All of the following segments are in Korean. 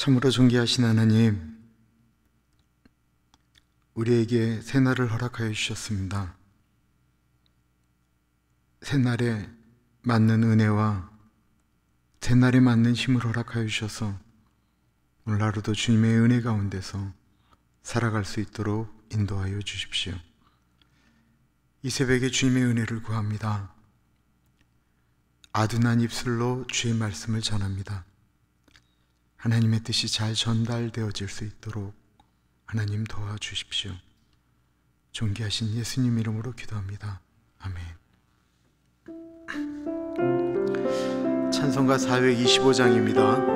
참으로 존귀하신 하나님, 우리에게 새날을 허락하여 주셨습니다. 새날에 맞는 은혜와 새날에 맞는 힘을 허락하여 주셔서 오늘 하루도 주님의 은혜 가운데서 살아갈 수 있도록 인도하여 주십시오. 이 새벽에 주님의 은혜를 구합니다. 아둔한 입술로 주의 말씀을 전합니다. 하나님의 뜻이 잘 전달되어질 수 있도록 하나님 도와주십시오. 존귀하신 예수님 이름으로 기도합니다. 아멘. 찬송가 425장입니다.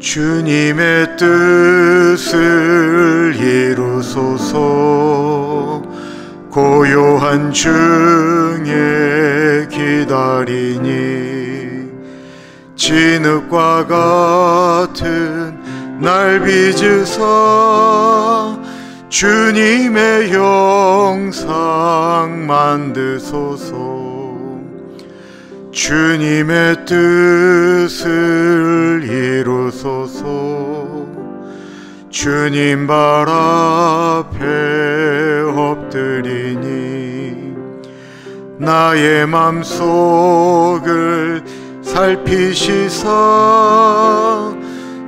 주님의 뜻을 이루소서 고요한 중에 기다리니 진흙과 같은 날 빚으사 주님의 형상 만드소서 주님의 뜻을 이루소서 주님 발 앞에 엎 엎드리니 나의 맘속을 살피시사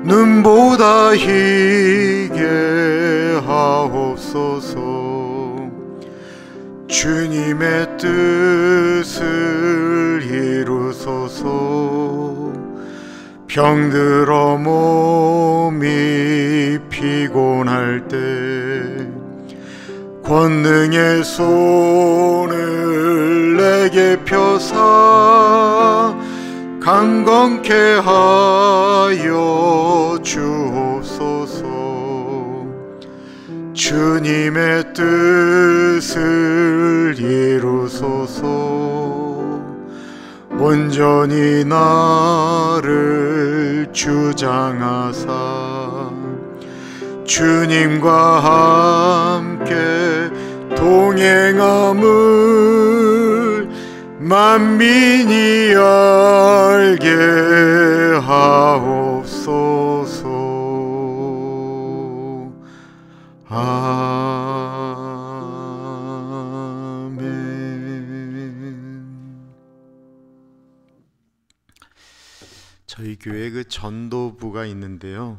눈보다 희게 하옵소서 주님의 뜻을 이루소서 병들어 몸이 피곤할 때 권능의 손을 내게 펴사 강건케 하여 주옵소서 주님의 뜻을 이루소서 온전히 나를 주장하사 주님과 함께 동행함을 만민이 알게 하옵소서 아멘 저희 교회 그 전도부가 있는데요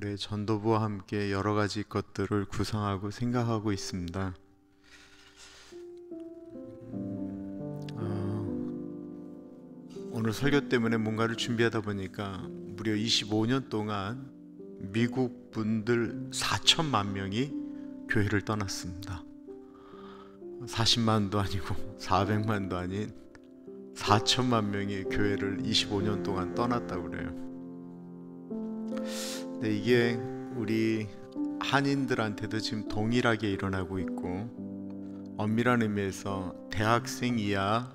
올해 전도부와 함께 여러 가지 것들을 구상하고 생각하고 있습니다. 어, 오늘 설교 때문에 뭔가를 준비하다 보니까 무려 25년 동안 미국 분들 4천만 명이 교회를 떠났습니다. 40만도 아니고 400만도 아닌 4천만 명이 교회를 25년 동안 떠났다고 그래요. 근 네, 이게 우리 한인들한테도 지금 동일하게 일어나고 있고 엄밀한 의미에서 대학생 이하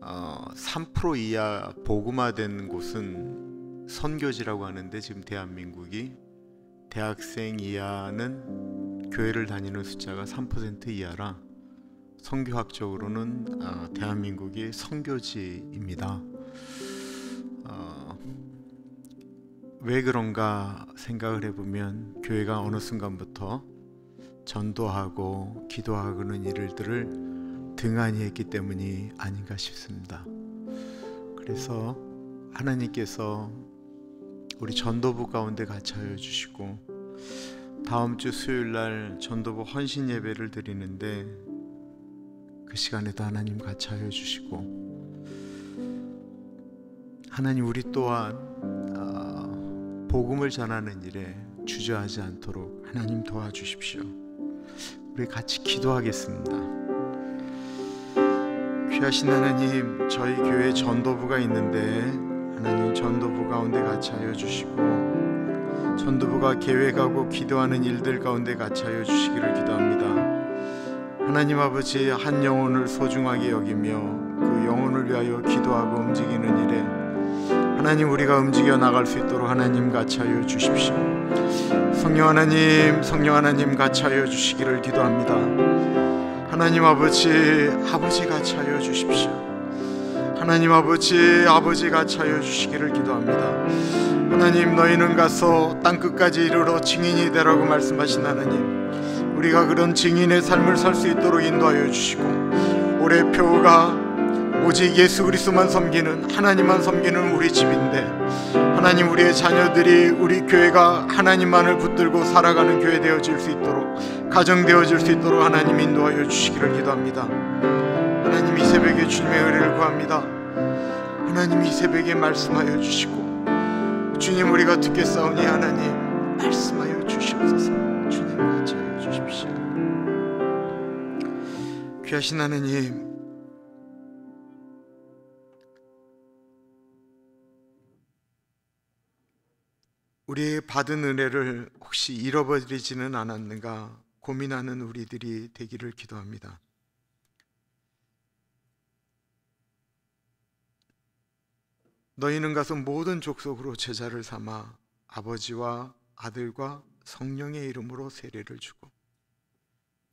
어, 3% 이하 보그마된 곳은 선교지라고 하는데 지금 대한민국이 대학생 이하는 교회를 다니는 숫자가 3% 이하라 선교학적으로는 어, 대한민국이 선교지입니다. 어, 왜 그런가 생각을 해보면 교회가 어느 순간부터 전도하고 기도하는 고 일들을 등한히 했기 때문이 아닌가 싶습니다. 그래서 하나님께서 우리 전도부 가운데 같이 하여 주시고 다음 주 수요일 날 전도부 헌신 예배를 드리는데 그 시간에도 하나님 같이 하여 주시고 하나님 우리 또한 복음을 전하는 일에 주저하지 않도록 하나님 도와주십시오. 우리 같이 기도하겠습니다. 귀하신 하나님, 저희 교회 전도부가 있는데 하나님 전도부 가운데 같이 하여 주시고 전도부가 계획하고 기도하는 일들 가운데 같이 하여 주시기를 기도합니다. 하나님 아버지 한 영혼을 소중하게 여기며 그 영혼을 위하여 기도하고 움직이는 일에 하나님 우리가 움직여 나갈 수 있도록 하나님 같차 하여 주십시오. 성령 하나님, 성령 하나님 같이 여 주시기를 기도합니다. 하나님 아버지, 아버지 같이 여 주십시오. 하나님 아버지, 아버지 같이 여 주시기를 기도합니다. 하나님 너희는 가서 땅 끝까지 이르러 증인이 되라고 말씀하신 하나님 우리가 그런 증인의 삶을 살 수 있도록 인도하여 주시고 올해 표가 오직 예수 그리스도만 섬기는 하나님만 섬기는 우리 집인데 하나님 우리의 자녀들이 우리 교회가 하나님만을 붙들고 살아가는 교회 되어질 수 있도록 가정 되어질 수 있도록 하나님 인도하여 주시기를 기도합니다. 하나님 이 새벽에 주님의 의뢰를 구합니다. 하나님 이 새벽에 말씀하여 주시고 주님 우리가 듣겠사오니 하나님 말씀하여 주시옵소서 주님 같이 하여 주십시오. 귀하신 하나님 우리의 받은 은혜를 혹시 잃어버리지는 않았는가 고민하는 우리들이 되기를 기도합니다. 너희는 가서 모든 족속으로 제자를 삼아 아버지와 아들과 성령의 이름으로 세례를 주고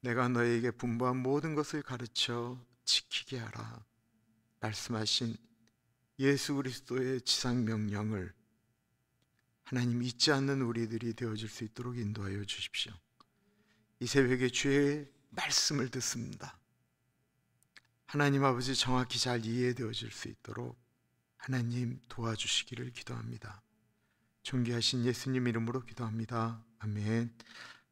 내가 너희에게 분부한 모든 것을 가르쳐 지키게 하라 말씀하신 예수 그리스도의 지상 명령을 하나님 잊지 않는 우리들이 되어질 수 있도록 인도하여 주십시오. 이 새벽에 주의 말씀을 듣습니다. 하나님 아버지 정확히 잘 이해되어질 수 있도록 하나님 도와주시기를 기도합니다. 존귀하신 예수님 이름으로 기도합니다. 아멘.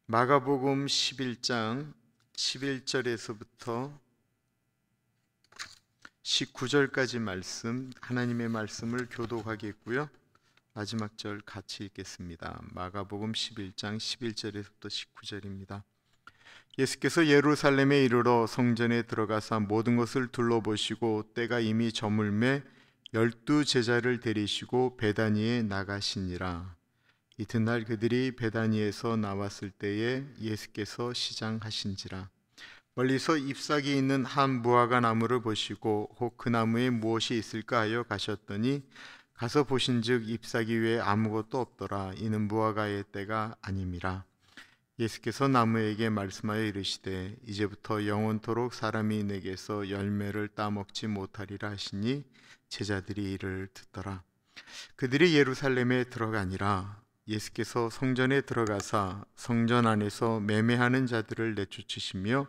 마가복음 11장 11절에서부터 19절까지 말씀 하나님의 말씀을 교독하겠고요. 마지막 절 같이 읽겠습니다. 마가복음 11장 11절에서부터 19절입니다. 예수께서 예루살렘에 이르러 성전에 들어가사 모든 것을 둘러보시고 때가 이미 저물매 열두 제자를 데리시고 베다니에 나가시니라. 이튿날 그들이 베다니에서 나왔을 때에 예수께서 시장하신지라. 멀리서 잎사귀 있는 한 무화과 나무를 보시고 혹 그 나무에 무엇이 있을까 하여 가셨더니 가서 보신즉 잎사귀 위에 아무것도 없더라 이는 무화과의 때가 아님이라 예수께서 나무에게 말씀하여 이르시되 이제부터 영원토록 사람이 내게서 열매를 따먹지 못하리라 하시니 제자들이 이를 듣더라 그들이 예루살렘에 들어가니라 예수께서 성전에 들어가사 성전 안에서 매매하는 자들을 내쫓으시며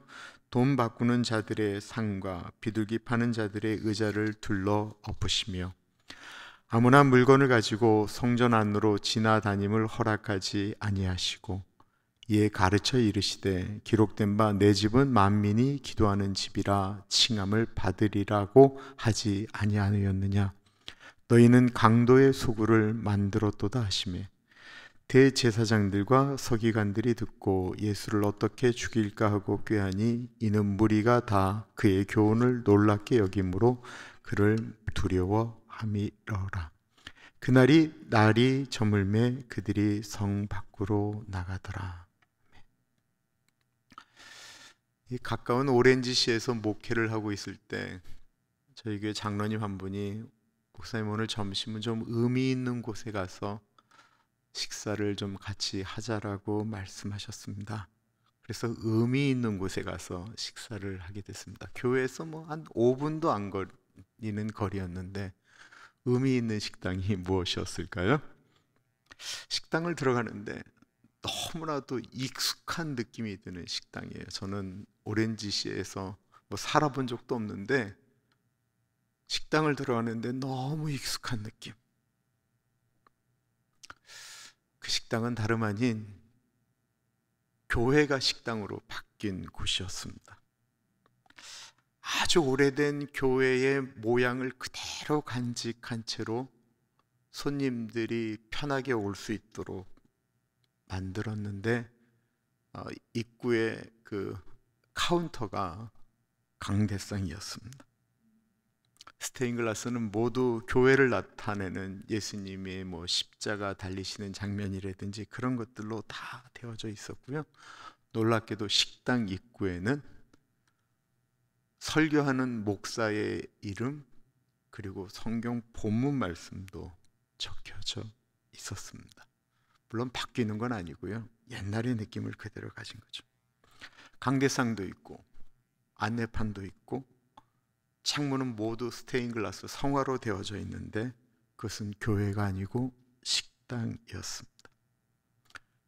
돈 바꾸는 자들의 상과 비둘기 파는 자들의 의자를 둘러 엎으시며 아무나 물건을 가지고 성전 안으로 지나다님을 허락하지 아니하시고 이에 가르쳐 이르시되 기록된 바 내 집은 만민이 기도하는 집이라 칭함을 받으리라고 하지 아니하였느냐 너희는 강도의 소굴을 만들었도다 하심에 대제사장들과 서기관들이 듣고 예수를 어떻게 죽일까 하고 꾀하니 이는 무리가 다 그의 교훈을 놀랍게 여김으로 그를 두려워 함이러라. 그날이 날이 저물매 그들이 성 밖으로 나가더라. 가까운 오렌지시에서 목회를 하고 있을 때 저희 교회 장로님 한 분이 목사님 오늘 점심은 좀 의미 있는 곳에 가서 식사를 좀 같이 하자라고 말씀하셨습니다. 그래서 의미 있는 곳에 가서 식사를 하게 됐습니다. 교회에서 뭐 한 5분도 안 걸리는 거리였는데 의미 있는 식당이 무엇이었을까요? 식당을 들어가는데 너무나도 익숙한 느낌이 드는 식당이에요. 저는 오렌지시에서 뭐 살아본 적도 없는데 식당을 들어가는데 너무 익숙한 느낌. 그 식당은 다름 아닌 교회가 식당으로 바뀐 곳이었습니다. 아주 오래된 교회의 모양을 그대로 간직한 채로 손님들이 편하게 올 수 있도록 만들었는데 어, 입구에 그 카운터가 강대상이었습니다. 스테인글라스는 모두 교회를 나타내는 예수님의 뭐 십자가 달리시는 장면이라든지 그런 것들로 다 되어져 있었고요. 놀랍게도 식당 입구에는 설교하는 목사의 이름 그리고 성경 본문 말씀도 적혀져 있었습니다. 물론 바뀌는 건 아니고요. 옛날의 느낌을 그대로 가진 거죠. 강대상도 있고 안내판도 있고 창문은 모두 스테인글라스 성화로 되어져 있는데 그것은 교회가 아니고 식당이었습니다.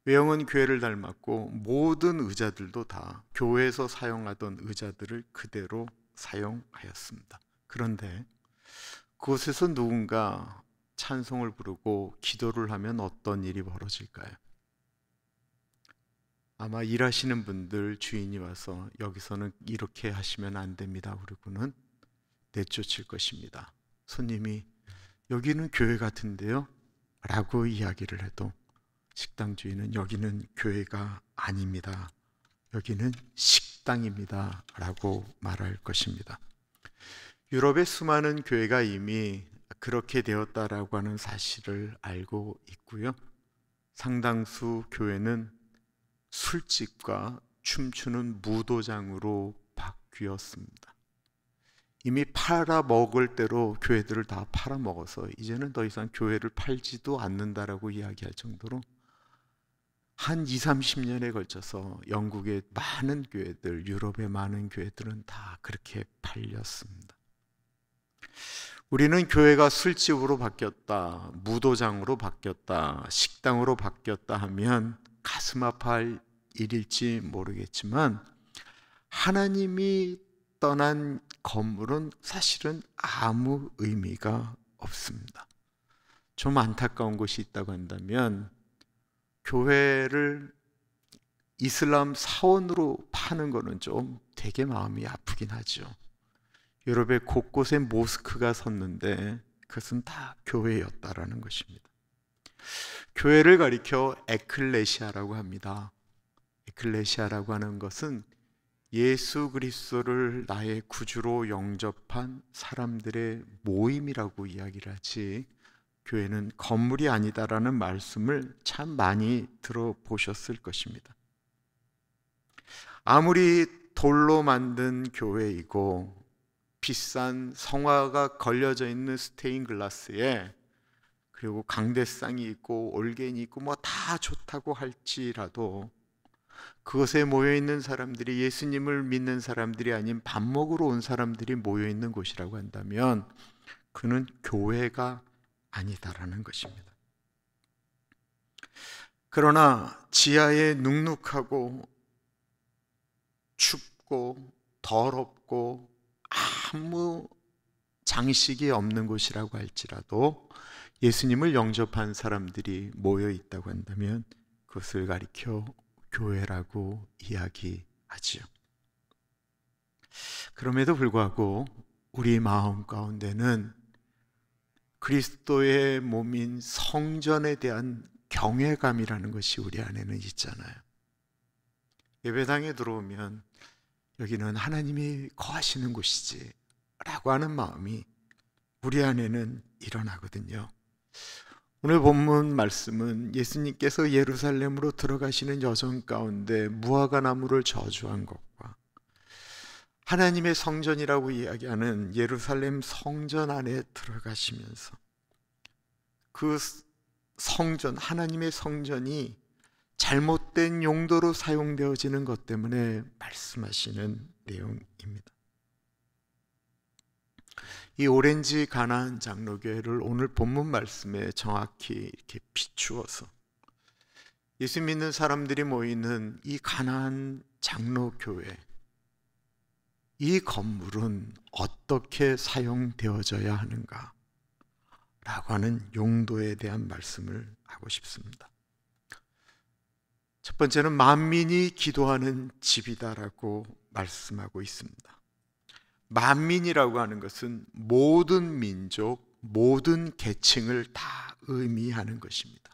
외형은 교회를 닮았고 모든 의자들도 다 교회에서 사용하던 의자들을 그대로 사용하였습니다. 그런데 그곳에서 누군가 찬송을 부르고 기도를 하면 어떤 일이 벌어질까요? 아마 일하시는 분들 주인이 와서 여기서는 이렇게 하시면 안 됩니다. 그리고는 내쫓을 것입니다. 손님이 여기는 교회 같은데요? 라고 이야기를 해도 식당 주인은 여기는 교회가 아닙니다. 여기는 식당입니다. 라고 말할 것입니다. 유럽의 수많은 교회가 이미 그렇게 되었다라고 하는 사실을 알고 있고요. 상당수 교회는 술집과 춤추는 무도장으로 바뀌었습니다. 이미 팔아먹을 대로 교회들을 다 팔아먹어서 이제는 더 이상 교회를 팔지도 않는다라고 이야기할 정도로 한 2, 30년에 걸쳐서 영국의 많은 교회들, 유럽의 많은 교회들은 다 그렇게 팔렸습니다. 우리는 교회가 술집으로 바뀌었다, 무도장으로 바뀌었다, 식당으로 바뀌었다 하면 가슴 아파할 일일지 모르겠지만 하나님이 떠난 건물은 사실은 아무 의미가 없습니다. 좀 안타까운 것이 있다고 한다면 교회를 이슬람 사원으로 파는 거는 좀 되게 마음이 아프긴 하죠. 유럽의 곳곳에 모스크가 섰는데 그것은 다 교회였다라는 것입니다. 교회를 가리켜 에클레시아라고 합니다. 에클레시아라고 하는 것은 예수 그리스도를 나의 구주로 영접한 사람들의 모임이라고 이야기를 하지 교회는 건물이 아니다라는 말씀을 참 많이 들어보셨을 것입니다. 아무리 돌로 만든 교회이고 비싼 성화가 걸려져 있는 스테인글라스에 그리고 강대상이 있고 올겐이 있고 뭐 다 좋다고 할지라도 그것에 모여 있는 사람들이 예수님을 믿는 사람들이 아닌 밥 먹으러 온 사람들이 모여 있는 곳이라고 한다면 그는 교회가 아니다라는 것입니다. 그러나 지하에 눅눅하고 춥고 더럽고 아무 장식이 없는 곳이라고 할지라도 예수님을 영접한 사람들이 모여 있다고 한다면 그것을 가리켜 교회라고 이야기하지요. 그럼에도 불구하고 우리 마음 가운데는 그리스도의 몸인 성전에 대한 경외감이라는 것이 우리 안에는 있잖아요. 예배당에 들어오면 여기는 하나님이 거하시는 곳이지 라고 하는 마음이 우리 안에는 일어나거든요. 오늘 본문 말씀은 예수님께서 예루살렘으로 들어가시는 여정 가운데 무화과나무를 저주한 것과 하나님의 성전이라고 이야기하는 예루살렘 성전 안에 들어가시면서 그 성전, 하나님의 성전이 잘못된 용도로 사용되어지는 것 때문에 말씀하시는 내용입니다. 이 오렌지 가나 장로교회를 오늘 본문 말씀에 정확히 이렇게 비추어서 예수 믿는 사람들이 모이는 이가나 장로교회 이 건물은 어떻게 사용되어져야 하는가? 라고 하는 용도에 대한 말씀을 하고 싶습니다. 첫 번째는 만민이 기도하는 집이다라고 말씀하고 있습니다. 만민이라고 하는 것은 모든 민족, 모든 계층을 다 의미하는 것입니다.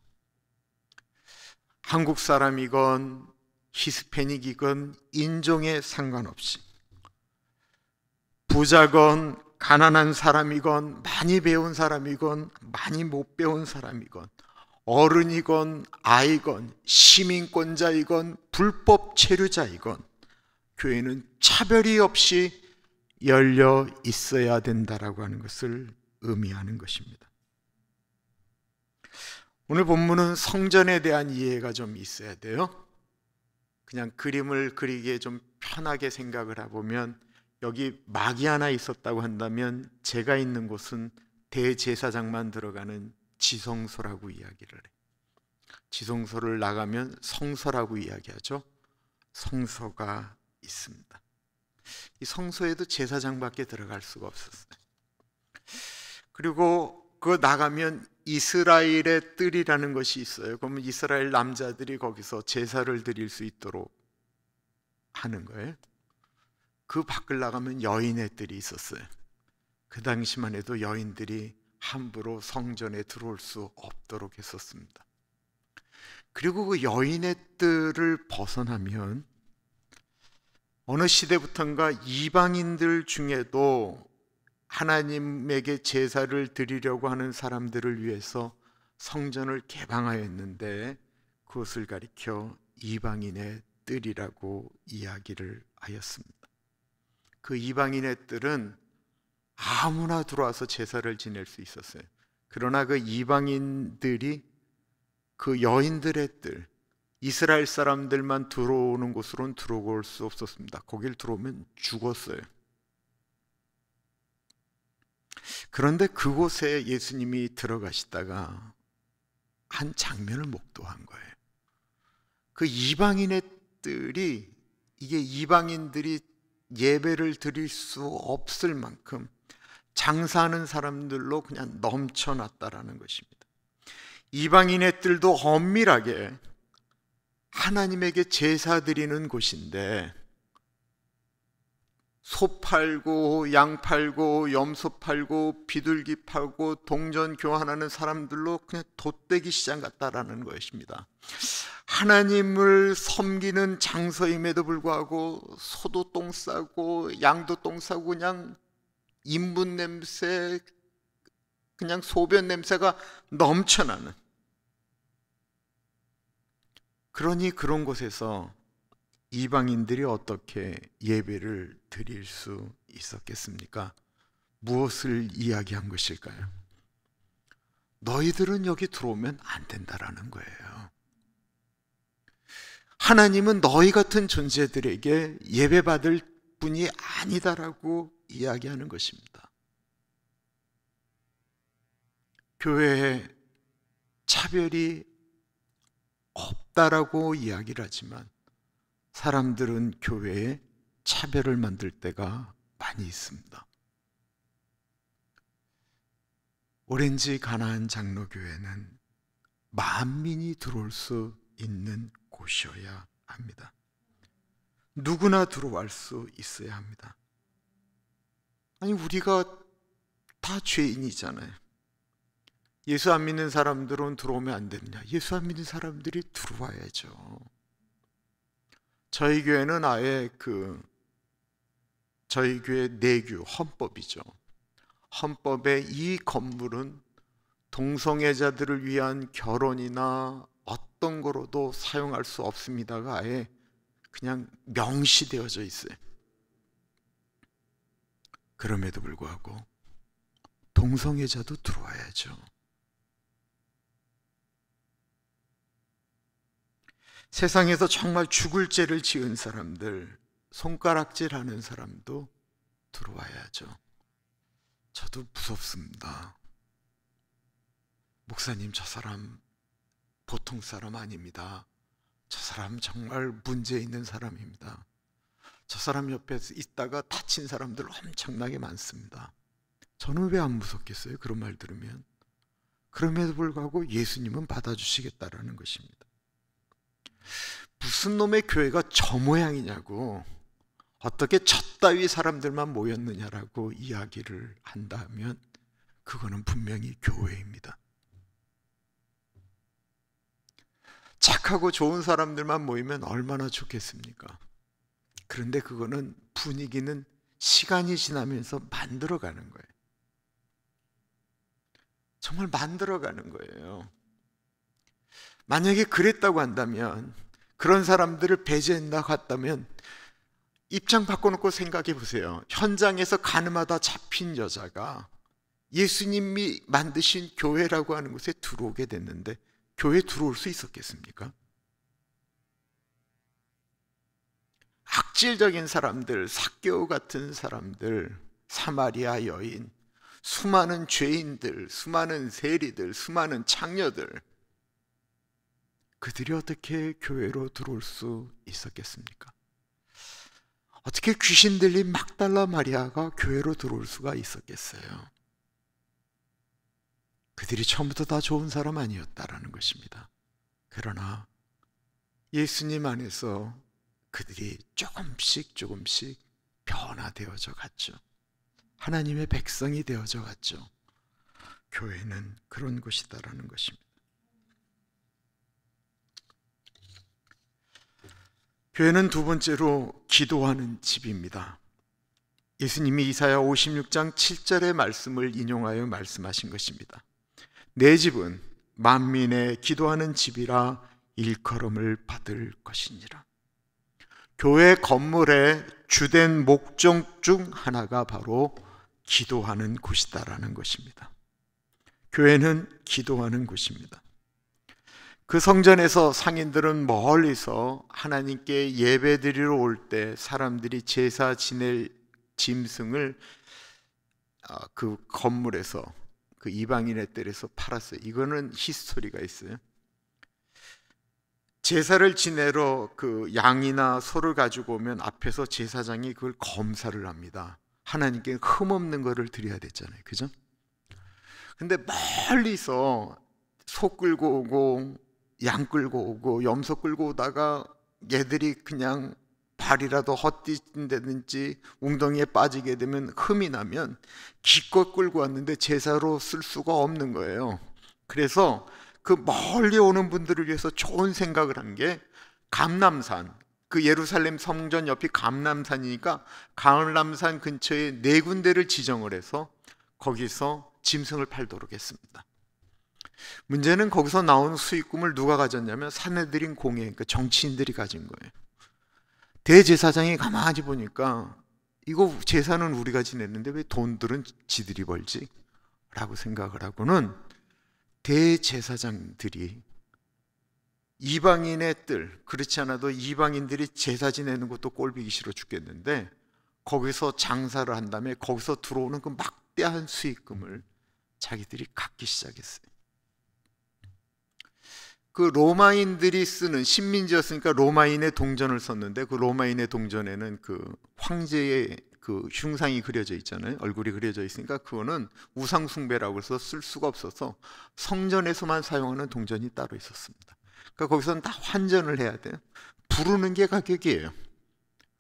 한국 사람이건 히스패닉이건 인종에 상관없이 부자건 가난한 사람이건 많이 배운 사람이건 많이 못 배운 사람이건 어른이건 아이건 시민권자이건 불법 체류자이건 교회는 차별이 없이 열려 있어야 된다라고 하는 것을 의미하는 것입니다. 오늘 본문은 성전에 대한 이해가 좀 있어야 돼요. 그냥 그림을 그리기에 좀 편하게 생각을 해보면 여기 막이 하나 있었다고 한다면 제가 있는 곳은 대제사장만 들어가는 지성소라고 이야기를 해. 지성소를 나가면 성서라고 이야기하죠. 성서가 있습니다. 이 성소에도 제사장밖에 들어갈 수가 없었어요. 그리고 그 나가면 이스라엘의 뜰이라는 것이 있어요. 그러면 이스라엘 남자들이 거기서 제사를 드릴 수 있도록 하는 거예요. 그 밖을 나가면 여인의 뜰이 있었어요. 그 당시만 해도 여인들이 함부로 성전에 들어올 수 없도록 했었습니다. 그리고 그 여인의 뜰을 벗어나면 어느 시대부턴가 이방인들 중에도 하나님에게 제사를 드리려고 하는 사람들을 위해서 성전을 개방하였는데 그것을 가리켜 이방인의 뜰이라고 이야기를 하였습니다. 그 이방인의 뜰은 아무나 들어와서 제사를 지낼 수 있었어요. 그러나 그 이방인들이 그 여인들의 뜰, 이스라엘 사람들만 들어오는 곳으로는 들어올 수 없었습니다. 거길 들어오면 죽었어요. 그런데 그곳에 예수님이 들어가시다가 한 장면을 목도한 거예요. 그 이방인의 뜰이 이게 이방인들이 예배를 드릴 수 없을 만큼 장사하는 사람들로 그냥 넘쳐났다라는 것입니다. 이방인의 뜰도 엄밀하게 하나님에게 제사 드리는 곳인데 소 팔고 양 팔고 염소 팔고 비둘기 팔고 동전 교환하는 사람들로 그냥 돗대기 시장 같다라는 것입니다. 하나님을 섬기는 장서임에도 불구하고 소도 똥 싸고 양도 똥 싸고 그냥 인분 냄새 그냥 소변 냄새가 넘쳐나는 그러니 그런 곳에서 이방인들이 어떻게 예배를 드릴 수 있었겠습니까? 무엇을 이야기한 것일까요? 너희들은 여기 들어오면 안 된다라는 거예요. 하나님은 너희 같은 존재들에게 예배받을 분이 아니다라고 이야기하는 것입니다. 교회에 차별이 없다라고 이야기를 하지만 사람들은 교회에 차별을 만들 때가 많이 있습니다. 오렌지 가나안 장로교회는 만민이 들어올 수 있는 곳이어야 합니다. 누구나 들어올 수 있어야 합니다. 아니, 우리가 다 죄인이잖아요. 예수 안 믿는 사람들은 들어오면 안 됩니다. 예수 안 믿는 사람들이 들어와야죠. 저희 교회는 아예 그 저희 교회 내규 헌법이죠. 헌법에 이 건물은 동성애자들을 위한 결혼이나 어떤 거로도 사용할 수 없습니다가 아예 그냥 명시되어져 있어요. 그럼에도 불구하고 동성애자도 들어와야죠. 세상에서 정말 죽을 죄를 지은 사람들, 손가락질 하는 사람도 들어와야죠. 저도 무섭습니다. 목사님, 저 사람 보통 사람 아닙니다. 저 사람 정말 문제 있는 사람입니다. 저 사람 옆에 있다가 다친 사람들 엄청나게 많습니다. 저는 왜 안 무섭겠어요? 그런 말 들으면. 그럼에도 불구하고 예수님은 받아주시겠다라는 것입니다. 무슨 놈의 교회가 저 모양이냐고 어떻게 첫 따위 사람들만 모였느냐라고 이야기를 한다면 그거는 분명히 교회입니다. 착하고 좋은 사람들만 모이면 얼마나 좋겠습니까? 그런데 그거는 분위기는 시간이 지나면서 만들어가는 거예요. 정말 만들어가는 거예요. 만약에 그랬다고 한다면 그런 사람들을 배제했다갔다면 입장 바꿔놓고 생각해 보세요. 현장에서 가늠하다 잡힌 여자가 예수님이 만드신 교회라고 하는 곳에 들어오게 됐는데 교회 들어올 수 있었겠습니까? 악질적인 사람들, 사교 같은 사람들, 사마리아 여인, 수많은 죄인들, 수많은 세리들, 수많은 창녀들 그들이 어떻게 교회로 들어올 수 있었겠습니까? 어떻게 귀신 들린 막달라 마리아가 교회로 들어올 수가 있었겠어요? 그들이 처음부터 다 좋은 사람 아니었다라는 것입니다. 그러나 예수님 안에서 그들이 조금씩 조금씩 변화되어져 갔죠. 하나님의 백성이 되어져 갔죠. 교회는 그런 곳이다라는 것입니다. 교회는 두 번째로 기도하는 집입니다. 예수님이 이사야 56장 7절의 말씀을 인용하여 말씀하신 것입니다. 내 집은 만민의 기도하는 집이라 일컬음을 받을 것이니라. 교회 건물의 주된 목적 중 하나가 바로 기도하는 곳이다라는 것입니다. 교회는 기도하는 곳입니다. 그 성전에서 상인들은 멀리서 하나님께 예배드리러 올 때 사람들이 제사 지낼 짐승을 아, 그 건물에서 그 이방인의 뜰에서 팔았어요. 이거는 히스토리가 있어요. 제사를 지내러 그 양이나 소를 가지고 오면 앞에서 제사장이 그걸 검사를 합니다. 하나님께 흠없는 거를 드려야 되잖아요. 그죠? 근데 멀리서 소 끌고 오고 양 끌고 오고 염소 끌고 오다가 얘들이 그냥 발이라도 헛디딘다든지 웅덩이에 빠지게 되면 흠이 나면 기껏 끌고 왔는데 제사로 쓸 수가 없는 거예요. 그래서 그 멀리 오는 분들을 위해서 좋은 생각을 한 게 감남산 그 예루살렘 성전 옆이 감남산이니까 감남산 근처에 네 군데를 지정을 해서 거기서 짐승을 팔도록 했습니다. 문제는 거기서 나온 수익금을 누가 가졌냐면 사내들인 공예, 그러니까 정치인들이 가진 거예요. 대제사장이 가만히 보니까 이거 제사는 우리가 지냈는데 왜 돈들은 지들이 벌지? 라고 생각을 하고는 대제사장들이 이방인의 뜰, 그렇지 않아도 이방인들이 제사 지내는 것도 꼴보기 싫어 죽겠는데 거기서 장사를 한 다음에 거기서 들어오는 그 막대한 수익금을 자기들이 갖기 시작했어요. 그 로마인들이 쓰는 식민지였으니까 로마인의 동전을 썼는데 그 로마인의 동전에는 그 황제의 그 흉상이 그려져 있잖아요. 얼굴이 그려져 있으니까 그거는 우상 숭배라고 해서 쓸 수가 없어서 성전에서만 사용하는 동전이 따로 있었습니다. 그러니까 거기서는 다 환전을 해야 돼요. 부르는 게 가격이에요.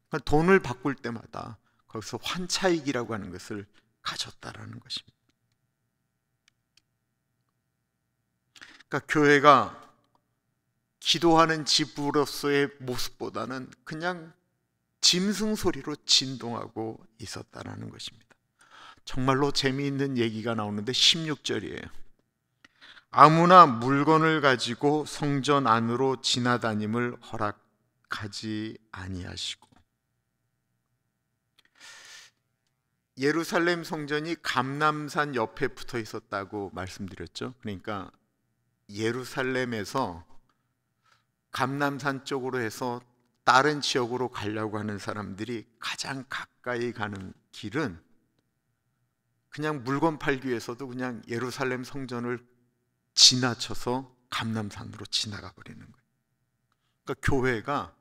그러니까 돈을 바꿀 때마다 거기서 환차익이라고 하는 것을 가졌다라는 것입니다. 그러니까 교회가 기도하는 집으로서의 모습보다는 그냥 짐승 소리로 진동하고 있었다라는 것입니다. 정말로 재미있는 얘기가 나오는데 16절이에요. 아무나 물건을 가지고 성전 안으로 지나다님을 허락하지 아니하시고 예루살렘 성전이 감남산 옆에 붙어 있었다고 말씀드렸죠. 그러니까 예루살렘에서 감남산 쪽으로 해서 다른 지역으로 가려고 하는 사람들이 가장 가까이 가는 길은 그냥 물건 팔기 위해서도 그냥 예루살렘 성전을 지나쳐서 감남산으로 지나가 버리는 거예요. 그러니까 교회가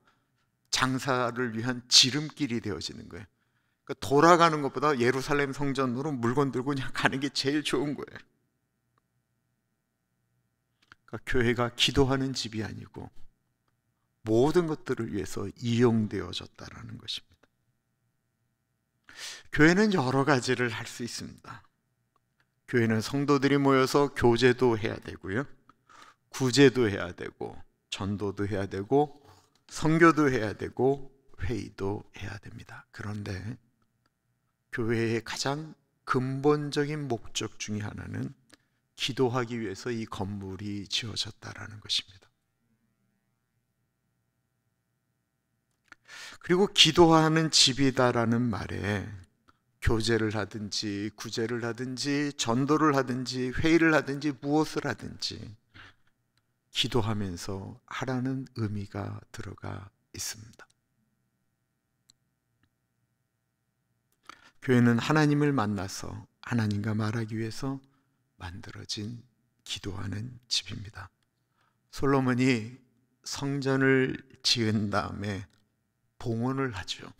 장사를 위한 지름길이 되어지는 거예요. 그러니까 돌아가는 것보다 예루살렘 성전으로 물건 들고 그냥 가는 게 제일 좋은 거예요. 그러니까 교회가 기도하는 집이 아니고 모든 것들을 위해서 이용되어졌다라는 것입니다. 교회는 여러 가지를 할 수 있습니다. 교회는 성도들이 모여서 교제도 해야 되고요. 구제도 해야 되고 전도도 해야 되고 선교도 해야 되고 회의도 해야 됩니다. 그런데 교회의 가장 근본적인 목적 중의 하나는 기도하기 위해서 이 건물이 지어졌다라는 것입니다. 그리고 기도하는 집이다라는 말에 교제를 하든지 구제를 하든지 전도를 하든지 회의를 하든지 무엇을 하든지 기도하면서 하라는 의미가 들어가 있습니다. 교회는 하나님을 만나서 하나님과 말하기 위해서 만들어진 기도하는 집입니다. 솔로몬이 성전을 지은 다음에 봉헌을 하죠.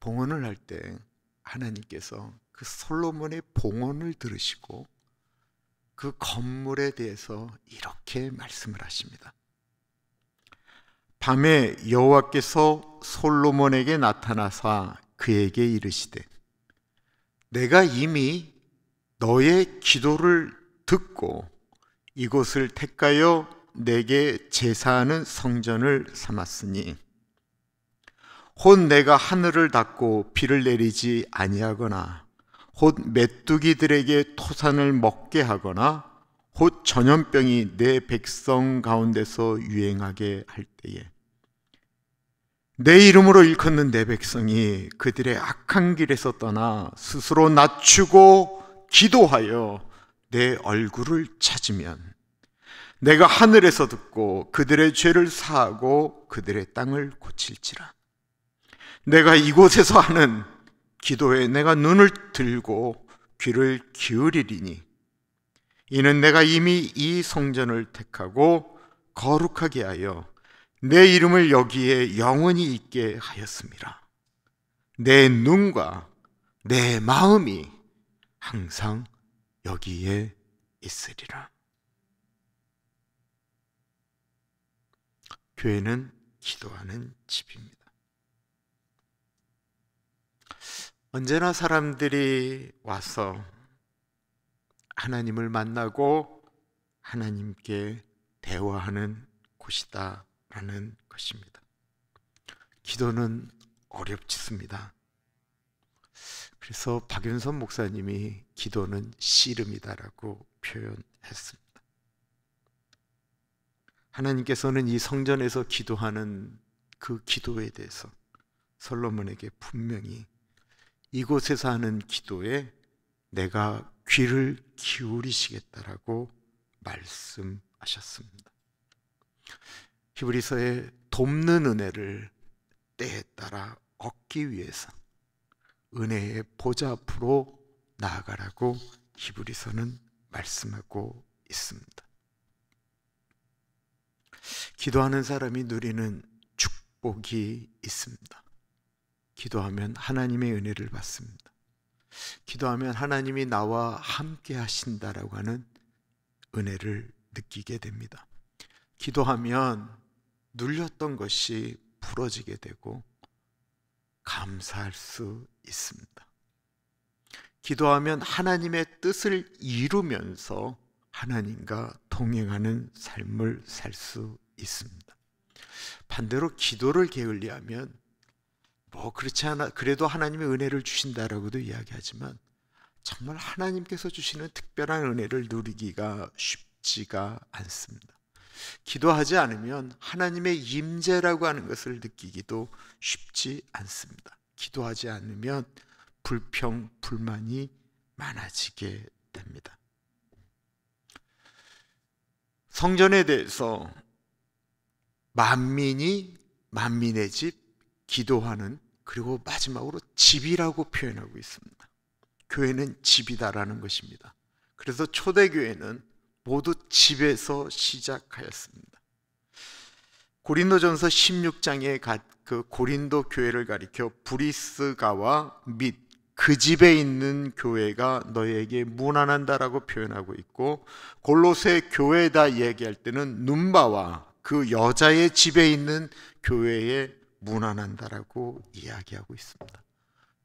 봉헌을 할 때 하나님께서 그 솔로몬의 봉헌을 들으시고 그 건물에 대해서 이렇게 말씀을 하십니다. 밤에 여호와께서 솔로몬에게 나타나사 그에게 이르시되 내가 이미 너의 기도를 듣고 이곳을 택하여 내게 제사하는 성전을 삼았으니 곧 내가 하늘을 닫고 비를 내리지 아니하거나 곧 메뚜기들에게 토산을 먹게 하거나 곧 전염병이 내 백성 가운데서 유행하게 할 때에 내 이름으로 일컫는 내 백성이 그들의 악한 길에서 떠나 스스로 낮추고 기도하여 내 얼굴을 찾으면 내가 하늘에서 듣고 그들의 죄를 사하고 그들의 땅을 고칠지라 내가 이곳에서 하는 기도에 내가 눈을 들고 귀를 기울이리니 이는 내가 이미 이 성전을 택하고 거룩하게 하여 내 이름을 여기에 영원히 있게 하였습니다. 내 눈과 내 마음이 항상 여기에 있으리라. 교회는 기도하는 집입니다. 언제나 사람들이 와서 하나님을 만나고 하나님께 대화하는 곳이다라는 것입니다. 기도는 어렵지습니다. 그래서 박윤선 목사님이 기도는 씨름이다라고 표현했습니다. 하나님께서는 이 성전에서 기도하는 그 기도에 대해서 솔로몬에게 분명히 이곳에서 하는 기도에 내가 귀를 기울이시겠다라고 말씀하셨습니다. 히브리서의 돕는 은혜를 때에 따라 얻기 위해서 은혜의 보좌 앞으로 나아가라고 히브리서는 말씀하고 있습니다. 기도하는 사람이 누리는 축복이 있습니다. 기도하면 하나님의 은혜를 받습니다. 기도하면 하나님이 나와 함께 하신다라고 하는 은혜를 느끼게 됩니다. 기도하면 눌렸던 것이 풀어지게 되고 감사할 수 있습니다. 기도하면 하나님의 뜻을 이루면서 하나님과 동행하는 삶을 살 수 있습니다. 반대로 기도를 게을리하면 뭐 그렇지 않아 그래도 하나님의 은혜를 주신다라고도 이야기하지만 정말 하나님께서 주시는 특별한 은혜를 누리기가 쉽지가 않습니다. 기도하지 않으면 하나님의 임재라고 하는 것을 느끼기도 쉽지 않습니다. 기도하지 않으면 불평 불만이 많아지게 됩니다. 성전에 대해서 만민이 만민의 집 기도하는 그리고 마지막으로 집이라고 표현하고 있습니다. 교회는 집이다라는 것입니다. 그래서 초대교회는 모두 집에서 시작하였습니다. 고린도전서 16장에 그 고린도 교회를 가리켜 브리스가와 및 그 집에 있는 교회가 너에게 무난한다라고 표현하고 있고 골로새 교회다 얘기할 때는 눈바와 그 여자의 집에 있는 교회의 무난한다라고 이야기하고 있습니다.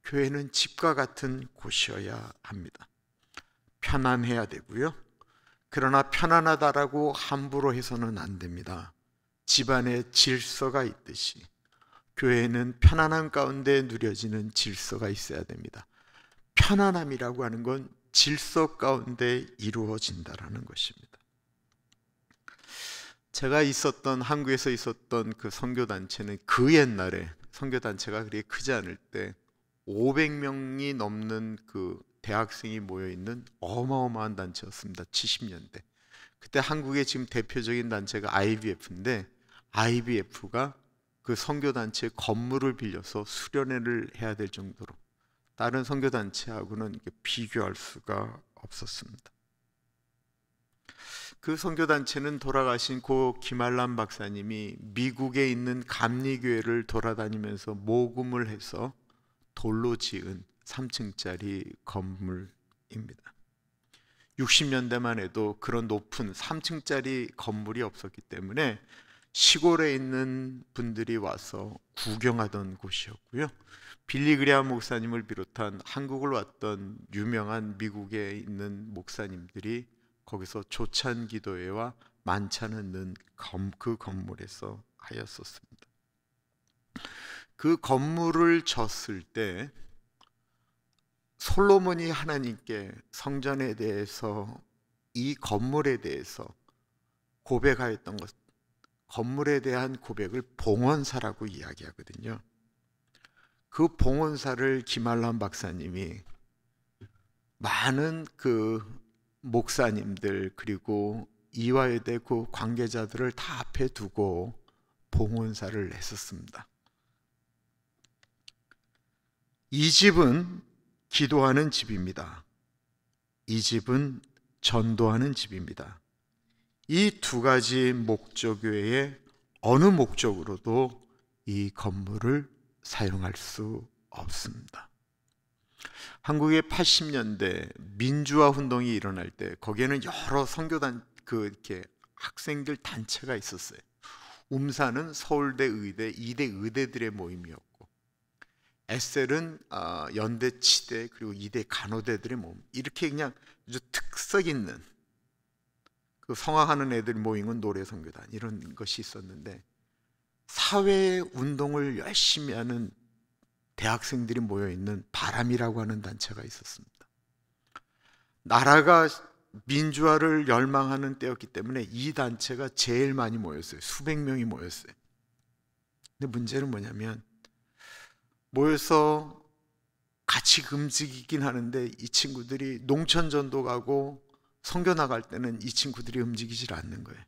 교회는 집과 같은 곳이어야 합니다. 편안해야 되고요. 그러나 편안하다라고 함부로 해서는 안 됩니다. 집안에 질서가 있듯이 교회는 편안함 가운데 누려지는 질서가 있어야 됩니다. 편안함이라고 하는 건 질서 가운데 이루어진다라는 것입니다. 제가 있었던 한국에서 있었던 그 선교 단체는 그 옛날에 선교 단체가 그리 크지 않을 때 500명이 넘는 그 대학생이 모여 있는 어마어마한 단체였습니다. 70년대. 그때 한국의 지금 대표적인 단체가 IBF인데 IBF가 그 선교 단체 건물을 빌려서 수련회를 해야 될 정도로 다른 선교 단체하고는 비교할 수가 없었습니다. 그 선교단체는 돌아가신 고 김알람 박사님이 미국에 있는 감리교회를 돌아다니면서 모금을 해서 돌로 지은 3층짜리 건물입니다. 60년대만 해도 그런 높은 3층짜리 건물이 없었기 때문에 시골에 있는 분들이 와서 구경하던 곳이었고요. 빌리 그레암 목사님을 비롯한 한국을 왔던 유명한 미국에 있는 목사님들이 거기서 조찬 기도회와 만찬은 는그 건물에서 하였었습니다. 그 건물을 졌을 때 솔로몬이 하나님께 성전에 대해서 이 건물에 대해서 고백하였던 것 건물에 대한 고백을 봉헌사라고 이야기하거든요. 그 봉헌사를 김할람 박사님이 많은 그 목사님들 그리고 이화여대 그 관계자들을 다 앞에 두고 봉헌사를 냈었습니다. 이 집은 기도하는 집입니다. 이 집은 전도하는 집입니다. 이 두 가지 목적 외에 어느 목적으로도 이 건물을 사용할 수 없습니다. 한국의 80년대 민주화 운동이 일어날 때 거기에는 여러 선교단 그 이렇게 학생들 단체가 있었어요. 움사는 서울대 의대, 이대 의대들의 모임이었고 에셀은 어, 아, 연대 치대 그리고 이대 간호대들의 모임 이렇게 그냥 아주 특색 있는 그 성악하는 애들 모임은 노래 선교단 이런 것이 있었는데 사회 운동을 열심히 하는 대학생들이 모여 있는 바람이라고 하는 단체가 있었습니다. 나라가 민주화를 열망하는 때였기 때문에 이 단체가 제일 많이 모였어요. 수백 명이 모였어요. 근데 문제는 뭐냐면 모여서 같이 움직이긴 하는데 이 친구들이 농촌 전도 가고 성교 나갈 때는 이 친구들이 움직이질 않는 거예요.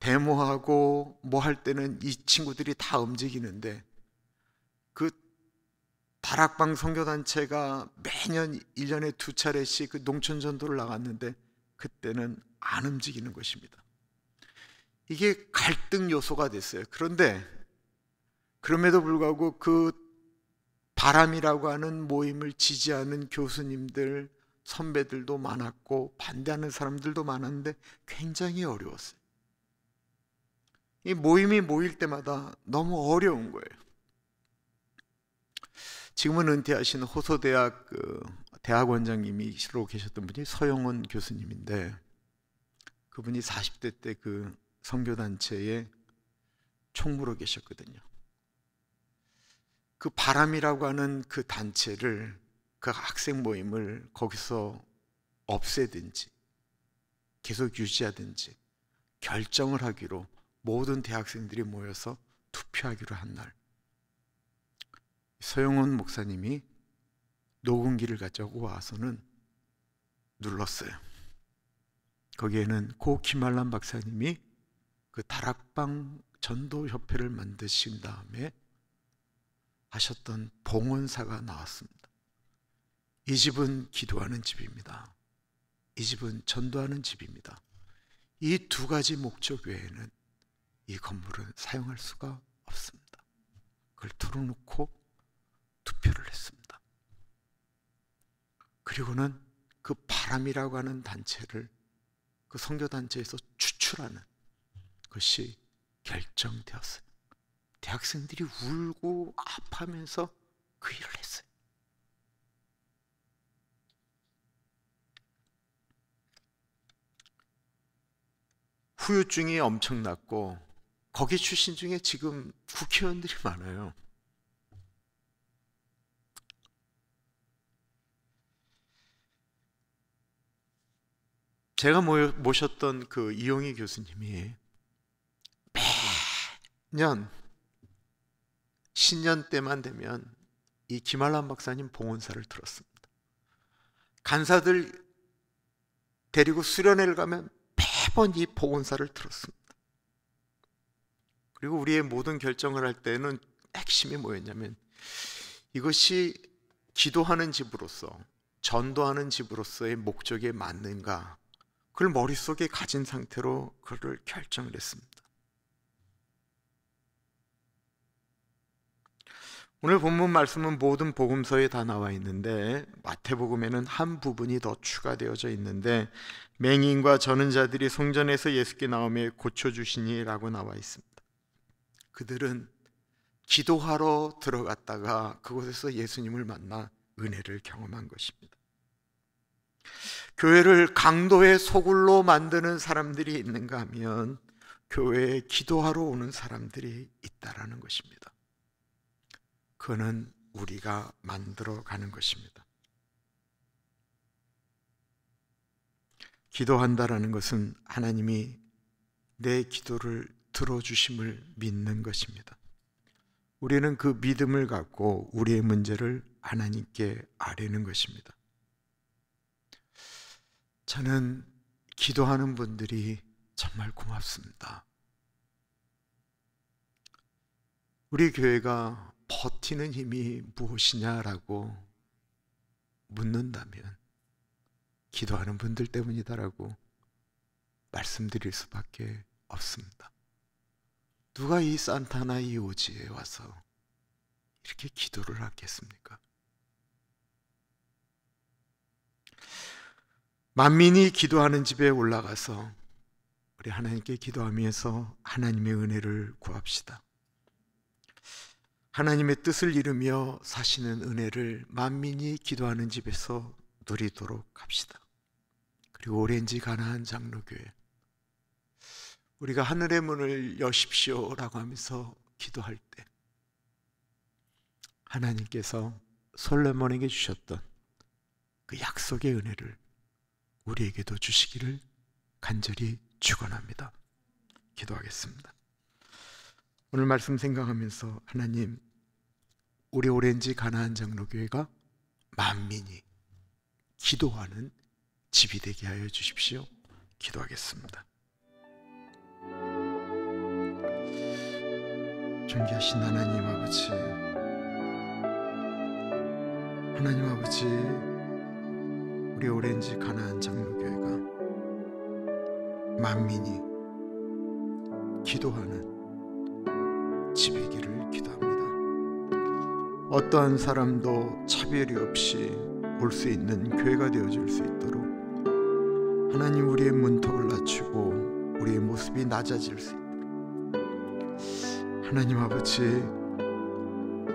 데모하고 뭐 할 때는 이 친구들이 다 움직이는데 그 다락방 선교단체가 매년 1년에 두 차례씩 그 농촌 전도를 나갔는데 그때는 안 움직이는 것입니다. 이게 갈등 요소가 됐어요. 그런데 그럼에도 불구하고 그 바람이라고 하는 모임을 지지하는 교수님들, 선배들도 많았고 반대하는 사람들도 많았는데 굉장히 어려웠어요. 이 모임이 모일 때마다 너무 어려운 거예요. 지금은 은퇴하신 호소대학 그 대학원장님이시로 계셨던 분이 서영원 교수님인데 그분이 40대 때그 선교단체의 총무로 계셨거든요. 그 바람이라고 하는 그 단체를 그 학생 모임을 거기서 없애든지 계속 유지하든지 결정을 하기로 모든 대학생들이 모여서 투표하기로 한 날. 서영훈 목사님이 녹음기를 가져고 와서는 눌렀어요. 거기에는 고김말란 박사님이 그 다락방 전도협회를 만드신 다음에 하셨던 봉헌사가 나왔습니다. 이 집은 기도하는 집입니다. 이 집은 전도하는 집입니다. 이 두 가지 목적 외에는 이 건물은 사용할 수가 없습니다. 그걸 틀어놓고 투표를 했습니다. 그리고는 그 바람이라고 하는 단체를 그 성교단체에서 추출하는 것이 결정되었어요. 대학생들이 울고 아파하면서 그 일을 했어요. 후유증이 엄청났고 거기 출신 중에 지금 국회의원들이 많아요. 제가 모셨던 그 이용희 교수님이 매년 신년 때만 되면 이 김한란 박사님 봉헌사를 들었습니다. 간사들 데리고 수련회를 가면 매번 이 봉헌사를 들었습니다. 그리고 우리의 모든 결정을 할 때는 핵심이 뭐였냐면 이것이 기도하는 집으로서 전도하는 집으로서의 목적에 맞는가 그걸 머릿속에 가진 상태로 그를 결정을 했습니다. 오늘 본문 말씀은 모든 복음서에 다 나와 있는데 마태복음에는 한 부분이 더 추가되어져 있는데 맹인과 저는 자들이 성전에서 예수께 나오며 고쳐 주시니라고 나와 있습니다. 그들은 기도하러 들어갔다가 그곳에서 예수님을 만나 은혜를 경험한 것입니다. 교회를 강도의 소굴로 만드는 사람들이 있는가 하면 교회에 기도하러 오는 사람들이 있다라는 것입니다. 그는 우리가 만들어 가는 것입니다. 기도한다라는 것은 하나님이 내 기도를 들어주심을 믿는 것입니다. 우리는 그 믿음을 갖고 우리의 문제를 하나님께 아뢰는 것입니다. 저는 기도하는 분들이 정말 고맙습니다. 우리 교회가 버티는 힘이 무엇이냐라고 묻는다면 기도하는 분들 때문이다라고 말씀드릴 수밖에 없습니다. 누가 이 산타나 이 오지에 와서 이렇게 기도를 하겠습니까? 만민이 기도하는 집에 올라가서 우리 하나님께 기도하면서 하나님의 은혜를 구합시다. 하나님의 뜻을 이루며 사시는 은혜를 만민이 기도하는 집에서 누리도록 합시다. 그리고 오렌지 가나한 장로교회 우리가 하늘의 문을 여십시오라고 하면서 기도할 때 하나님께서 솔로몬에게 주셨던 그 약속의 은혜를 우리에게도 주시기를 간절히 축원합니다. 기도하겠습니다. 오늘 말씀 생각하면서 하나님 우리 오렌지 가나안 장로교회가 만민이 기도하는 집이 되게 하여 주십시오. 기도하겠습니다. 존귀하신 하나님 아버지 하나님 아버지 우리 오렌지 가나안 장로교회가 만민이 기도하는 집이기를 기도합니다. 어떠한 사람도 차별이 없이 올 수 있는 교회가 되어줄 수 있도록 하나님 우리의 문턱을 낮추고 우리의 모습이 낮아질 수 있도록 하나님 아버지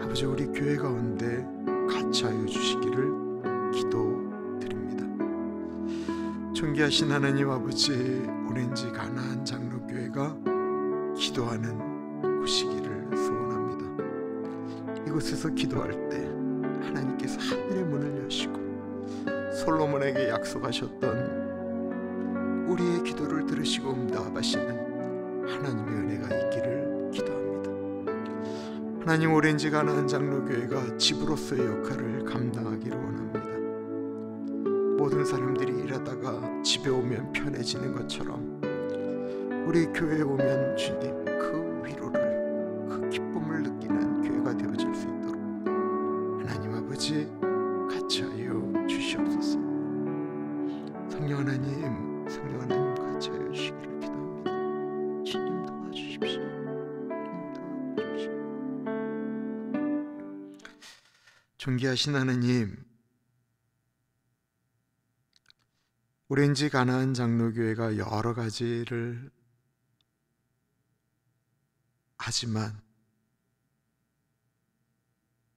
아버지 우리 교회 가운데 같이 하여 주시기를 존귀하신 하나님 아버지 오렌지 가나안 장로교회가 기도하는 구이기를 소원합니다. 이곳에서 기도할 때 하나님께서 하늘의 문을 여시고 솔로몬에게 약속하셨던 우리의 기도를 들으시고 응답하시는 하나님의 은혜가 있기를 기도합니다. 하나님 오렌지 가나안 장로교회가 집으로서의 역할을 감당하기를 원합니다. 모든 사람들이 일하다가 집에 오면 편해지는 것처럼 우리 교회에 오면 주님 그 위로를 그 기쁨을 느끼는 교회가 되어질 수 있도록 하나님 아버지 같이 하여 주시옵소서 성령 하나님 성령 하나님 같이 하여 주시기를 기도합니다 주님 도와주십시오 주님 도와주십시오 존귀하신 하나님 오렌지 가나안 장로교회가 여러 가지를 하지만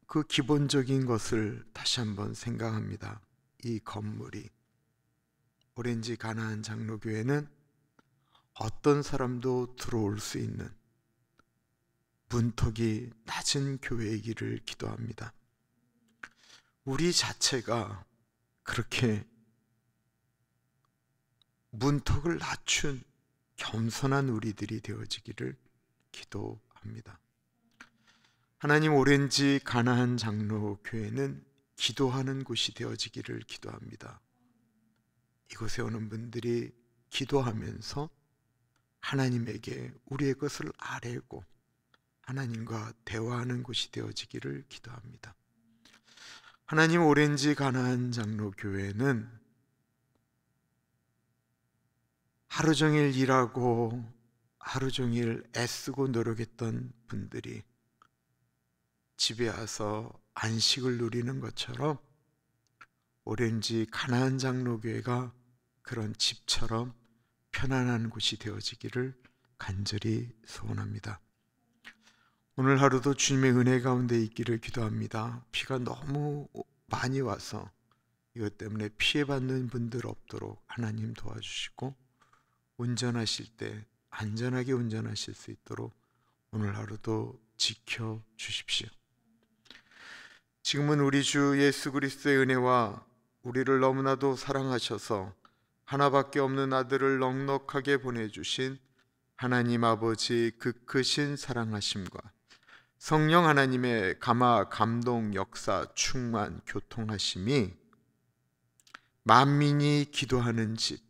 그 기본적인 것을 다시 한번 생각합니다. 이 건물이 오렌지 가나안 장로교회는 어떤 사람도 들어올 수 있는 문턱이 낮은 교회이기를 기도합니다. 우리 자체가 그렇게 문턱을 낮춘 겸손한 우리들이 되어지기를 기도합니다. 하나님 오렌지 가나한 장로 교회는 기도하는 곳이 되어지기를 기도합니다. 이곳에 오는 분들이 기도하면서 하나님에게 우리의 것을 아뢰고 하나님과 대화하는 곳이 되어지기를 기도합니다. 하나님 오렌지 가나안 장로 교회는 하루 종일 일하고 하루 종일 애쓰고 노력했던 분들이 집에 와서 안식을 누리는 것처럼 오렌지 가난한 장로교회가 그런 집처럼 편안한 곳이 되어지기를 간절히 소원합니다. 오늘 하루도 주님의 은혜 가운데 있기를 기도합니다. 비가 너무 많이 와서 이것 때문에 피해받는 분들 없도록 하나님 도와주시고 운전하실 때 안전하게 운전하실 수 있도록 오늘 하루도 지켜 주십시오. 지금은 우리 주 예수 그리스도의 은혜와 우리를 너무나도 사랑하셔서 하나밖에 없는 아들을 넉넉하게 보내주신 하나님 아버지 그 크신 사랑하심과 성령 하나님의 감화 감동 역사 충만 교통하심이 만민이 기도하는 집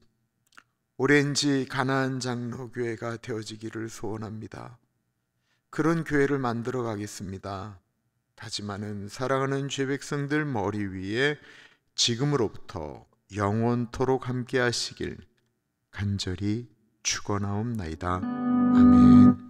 오렌지 가나안 장로교회가 되어지기를 소원합니다. 그런 교회를 만들어 가겠습니다. 다짐하는 사랑하는 죄 백성들 머리 위에 지금으로부터 영원토록 함께 하시길 간절히 축원하옵나이다. 아멘.